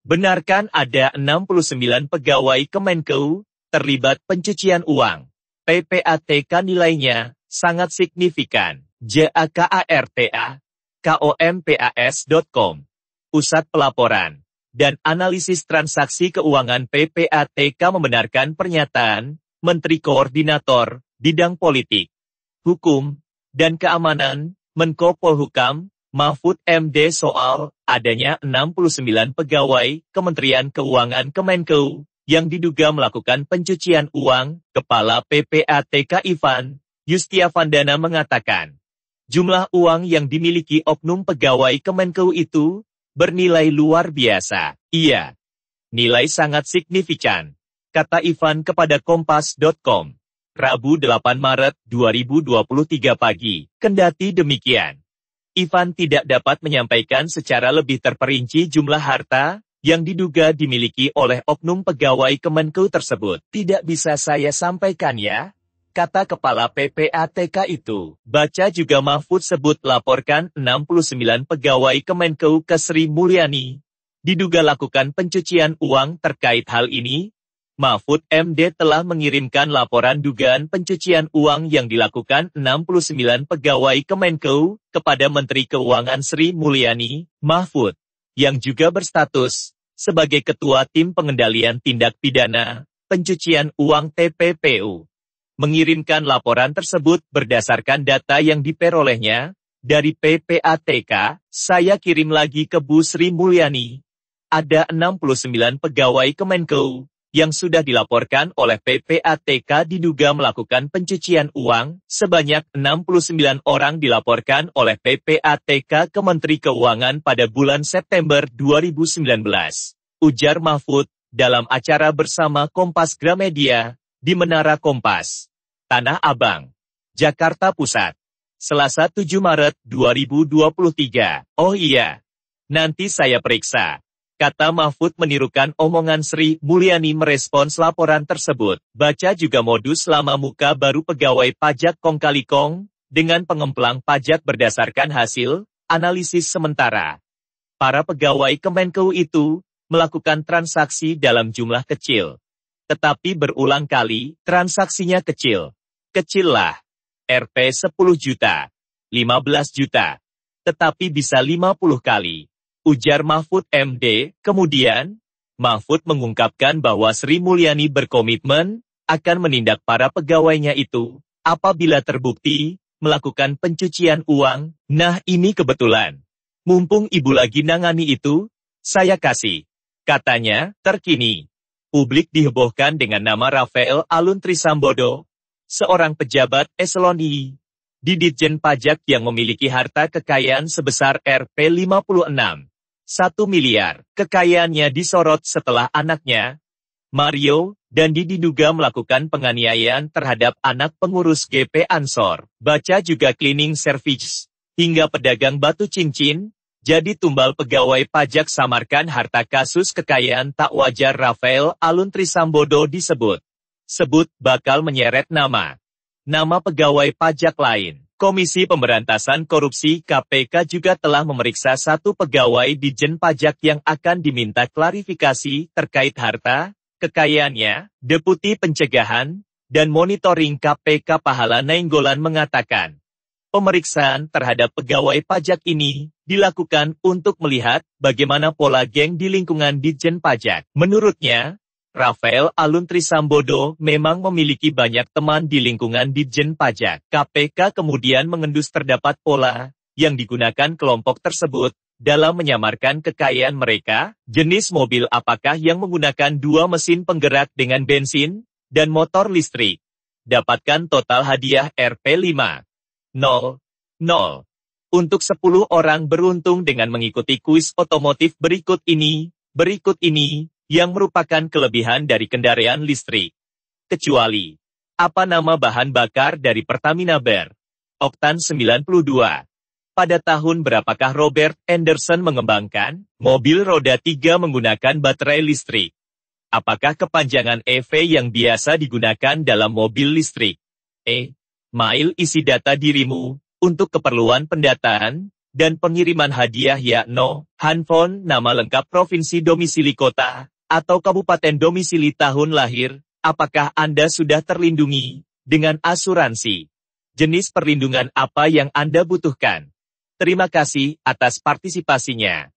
Benarkan ada 69 pegawai Kemenkeu terlibat pencucian uang. PPATK nilainya sangat signifikan. JAKARTA, KOMPAS.com, Pusat Pelaporan dan Analisis Transaksi Keuangan PPATK membenarkan pernyataan Menteri Koordinator Bidang Politik, Hukum, dan Keamanan Menko Polhukam Mahfud MD soal adanya 69 pegawai Kementerian Keuangan Kemenkeu yang diduga melakukan pencucian uang, Kepala PPATK Ivan Yustia Vandana mengatakan, jumlah uang yang dimiliki oknum pegawai Kemenkeu itu bernilai luar biasa. Iya, nilai sangat signifikan, kata Ivan kepada Kompas.com. Rabu 8 Maret 2023 pagi, kendati demikian. Ivan tidak dapat menyampaikan secara lebih terperinci jumlah harta yang diduga dimiliki oleh oknum pegawai Kemenku tersebut. Tidak bisa saya sampaikan ya, kata kepala PPATK itu. Baca juga Mahfud sebut laporkan 69 pegawai Kemenku ke Sri Mulyani. Diduga lakukan pencucian uang terkait hal ini, Mahfud MD telah mengirimkan laporan dugaan pencucian uang yang dilakukan 69 pegawai Kemenkeu kepada Menteri Keuangan Sri Mulyani, Mahfud, yang juga berstatus sebagai Ketua Tim Pengendalian Tindak Pidana Pencucian Uang TPPU. Mengirimkan laporan tersebut berdasarkan data yang diperolehnya dari PPATK, saya kirim lagi ke Bu Sri Mulyani. Ada 69 pegawai Kemenkeu yang sudah dilaporkan oleh PPATK diduga melakukan pencucian uang, sebanyak 69 orang dilaporkan oleh PPATK ke Menteri Keuangan pada bulan September 2019. Ujar Mahfud, dalam acara bersama Kompas Gramedia, di Menara Kompas, Tanah Abang, Jakarta Pusat. Selasa 7 Maret 2023. Oh iya, nanti saya periksa. Kata Mahfud menirukan omongan Sri Mulyani merespons laporan tersebut. Baca juga modus lama muka baru pegawai pajak kong kali kong, dengan pengemplang pajak berdasarkan hasil, analisis sementara. Para pegawai Kemenkeu itu, melakukan transaksi dalam jumlah kecil. Tetapi berulang kali, transaksinya kecil. Kecillah. RP 10 juta. 15 juta. Tetapi bisa 50 kali ujar Mahfud MD. Kemudian, Mahfud mengungkapkan bahwa Sri Mulyani berkomitmen akan menindak para pegawainya itu apabila terbukti melakukan pencucian uang. Nah ini kebetulan. Mumpung ibu lagi nangani itu, saya kasih. Katanya, terkini. Publik dihebohkan dengan nama Rafael Alun Trisambodo, seorang pejabat eselon II, di Ditjen Pajak yang memiliki harta kekayaan sebesar Rp56 1 miliar. Kekayaannya disorot setelah anaknya, Mario, dan diduga melakukan penganiayaan terhadap anak pengurus GP Ansor. Baca juga cleaning services, hingga pedagang batu cincin, jadi tumbal pegawai pajak samarkan harta kasus kekayaan tak wajar Rafael Alun Trisambodo disebut. Sebut bakal menyeret nama. Nama pegawai pajak lain. Komisi Pemberantasan Korupsi KPK juga telah memeriksa satu pegawai di Jen Pajak yang akan diminta klarifikasi terkait harta, kekayaannya. Deputi Pencegahan dan Monitoring KPK Pahala Nainggolan mengatakan, pemeriksaan terhadap pegawai pajak ini dilakukan untuk melihat bagaimana pola geng di lingkungan di Jen Pajak. Menurutnya, Rafael Alun Trisambodo memang memiliki banyak teman di lingkungan Ditjen Pajak. KPK kemudian mengendus terdapat pola yang digunakan kelompok tersebut dalam menyamarkan kekayaan mereka, jenis mobil apakah yang menggunakan dua mesin penggerak dengan bensin dan motor listrik. Dapatkan total hadiah rp 5.000 Untuk 10 orang beruntung dengan mengikuti kuis otomotif berikut ini, berikut ini, yang merupakan kelebihan dari kendaraan listrik. Kecuali, apa nama bahan bakar dari Pertamina Ber? Oktan 92. Pada tahun berapakah Robert Anderson mengembangkan mobil roda 3 menggunakan baterai listrik? Apakah kepanjangan EV yang biasa digunakan dalam mobil listrik? E. Mail isi data dirimu, untuk keperluan pendataan, dan pengiriman hadiah yakno, handphone, nama lengkap provinsi domisili kota, atau kabupaten domisili tahun lahir, apakah Anda sudah terlindungi dengan asuransi? Jenis perlindungan apa yang Anda butuhkan? Terima kasih atas partisipasinya.